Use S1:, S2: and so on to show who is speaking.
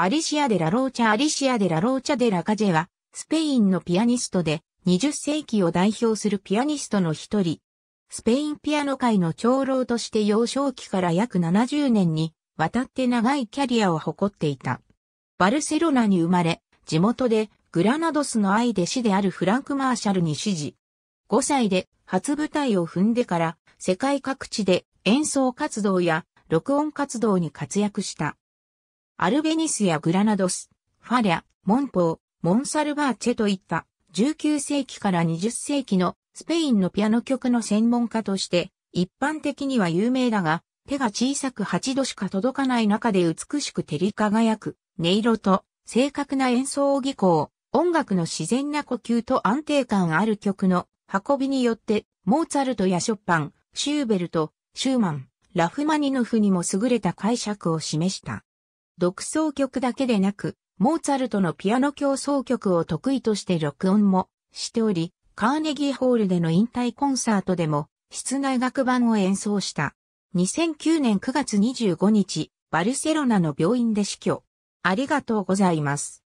S1: アリシア・デ・ラ・ローチャ・アリシア・デ・ラ・ローチャ・デ・ラ・カジェは、スペインのピアニストで、20世紀を代表するピアニストの一人。スペインピアノ界の長老として幼少期から約70年に渡って長いキャリアを誇っていた。バルセロナに生まれ、地元でグラナドスの愛弟子であるフランク・マーシャルに指示。5歳で初舞台を踏んでから世界各地で演奏活動や録音活動に活躍した。アルベニスやグラナドス、ファリア、モンポー、モンサルバーチェといった19世紀から20世紀のスペインのピアノ曲の専門家として一般的には有名だが手が小さく8度しか届かない中で美しく照り輝く音色と正確な演奏技巧、音楽の自然な呼吸と安定感ある曲の運びによってモーツァルトやショパン、シューベルト、シューマン、ラフマニノフにも優れた解釈を示した。独奏曲だけでなく、モーツァルトのピアノ競争曲を得意として録音もしており、カーネギーホールでの引退コンサートでも、室内楽版を演奏した。2009年9月25日、バルセロナの病院で死去。ありがとうございます。